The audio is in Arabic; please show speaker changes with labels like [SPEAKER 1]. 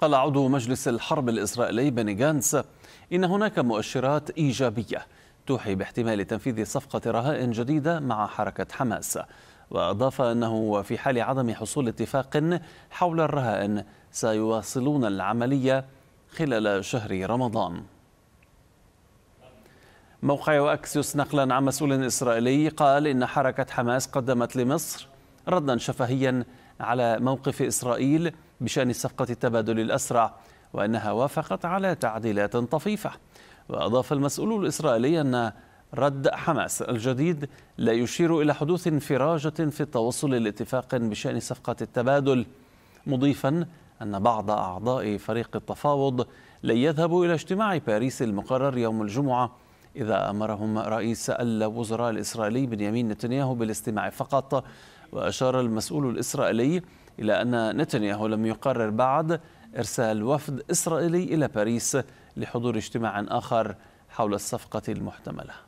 [SPEAKER 1] قال عضو مجلس الحرب الإسرائيلي بني جانس إن هناك مؤشرات إيجابية توحي باحتمال تنفيذ صفقة رهائن جديدة مع حركة حماس وأضاف أنه في حال عدم حصول اتفاق حول الرهائن سيواصلون العملية خلال شهر رمضان موقع أكسيوس نقلا عن مسؤول إسرائيلي قال إن حركة حماس قدمت لمصر ردا شفهيا على موقف إسرائيل بشان الصفقة التبادل الأسرع وأنها وافقت على تعديلات طفيفة وأضاف المسؤول الإسرائيلي أن رد حماس الجديد لا يشير إلى حدوث انفراجة في التوصل لاتفاق بشأن صفقة التبادل مضيفا أن بعض أعضاء فريق التفاوض لن يذهبوا إلى اجتماع باريس المقرر يوم الجمعة إذا أمرهم رئيس الوزراء الإسرائيلي بنيامين نتنياهو بالاستماع فقط وأشار المسؤول الإسرائيلي إلى أن نتنياهو لم يقرر بعد إرسال وفد إسرائيلي إلى باريس لحضور اجتماع آخر حول الصفقة المحتملة